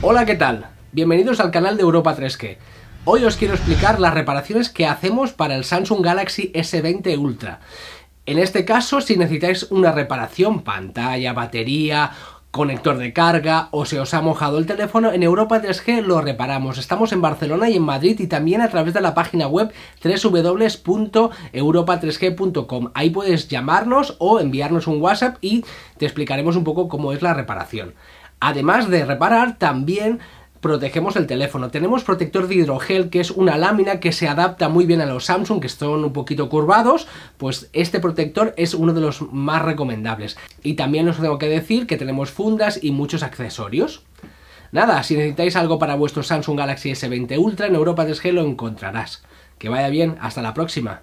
Hola, ¿qué tal? Bienvenidos al canal de Europa 3G. Hoy os quiero explicar las reparaciones que hacemos para el Samsung Galaxy S20 Ultra. En este caso, si necesitáis una reparación, pantalla, batería, conector de carga o se os ha mojado el teléfono, en Europa 3G lo reparamos. Estamos en Barcelona y en Madrid y también a través de la página web www.europa3g.com. Ahí puedes llamarnos o enviarnos un WhatsApp y te explicaremos un poco cómo es la reparación. Además de reparar, también protegemos el teléfono. Tenemos protector de hidrogel, que es una lámina que se adapta muy bien a los Samsung, que son un poquito curvados, pues este protector es uno de los más recomendables. Y también os tengo que decir que tenemos fundas y muchos accesorios. Nada, si necesitáis algo para vuestro Samsung Galaxy S20 Ultra, en Europa 3G lo encontrarás. Que vaya bien, hasta la próxima.